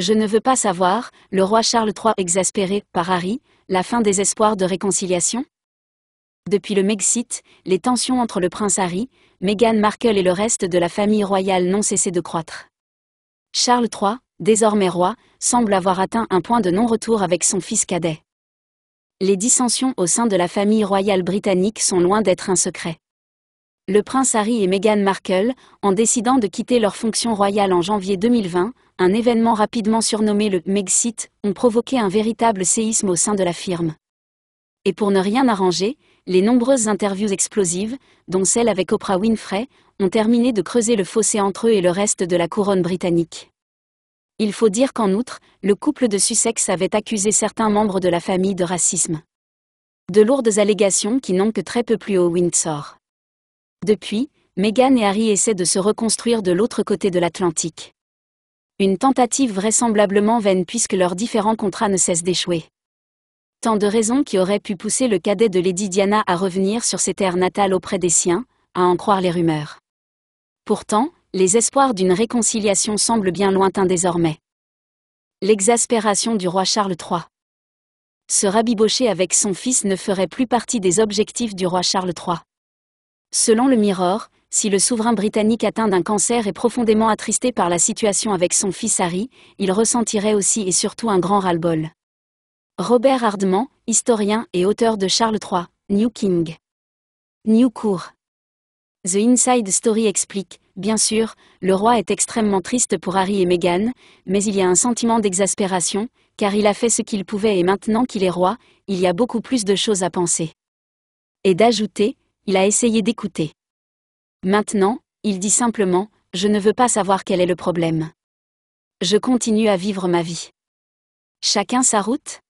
Je ne veux pas savoir, le roi Charles III exaspéré, par Harry, la fin des espoirs de réconciliation Depuis le Mexit, les tensions entre le prince Harry, Meghan Markle et le reste de la famille royale n'ont cessé de croître. Charles III, désormais roi, semble avoir atteint un point de non-retour avec son fils cadet. Les dissensions au sein de la famille royale britannique sont loin d'être un secret le prince Harry et Meghan Markle, en décidant de quitter leur fonction royale en janvier 2020, un événement rapidement surnommé le Megxit, ont provoqué un véritable séisme au sein de la firme. Et pour ne rien arranger, les nombreuses interviews explosives, dont celle avec Oprah Winfrey, ont terminé de creuser le fossé entre eux et le reste de la couronne britannique. Il faut dire qu'en outre, le couple de Sussex avait accusé certains membres de la famille de racisme. De lourdes allégations qui n'ont que très peu plu au Windsor. Depuis, Meghan et Harry essaient de se reconstruire de l'autre côté de l'Atlantique. Une tentative vraisemblablement vaine puisque leurs différents contrats ne cessent d'échouer. Tant de raisons qui auraient pu pousser le cadet de Lady Diana à revenir sur ses terres natales auprès des siens, à en croire les rumeurs. Pourtant, les espoirs d'une réconciliation semblent bien lointains désormais. L'exaspération du roi Charles III. Se rabibocher avec son fils ne ferait plus partie des objectifs du roi Charles III. Selon le Mirror, si le souverain britannique atteint d'un cancer est profondément attristé par la situation avec son fils Harry, il ressentirait aussi et surtout un grand ras-le-bol. Robert Hardman, historien et auteur de Charles III, New King. New Court. The Inside Story explique, bien sûr, le roi est extrêmement triste pour Harry et Meghan, mais il y a un sentiment d'exaspération, car il a fait ce qu'il pouvait et maintenant qu'il est roi, il y a beaucoup plus de choses à penser. Et d'ajouter, il a essayé d'écouter. Maintenant, il dit simplement, je ne veux pas savoir quel est le problème. Je continue à vivre ma vie. Chacun sa route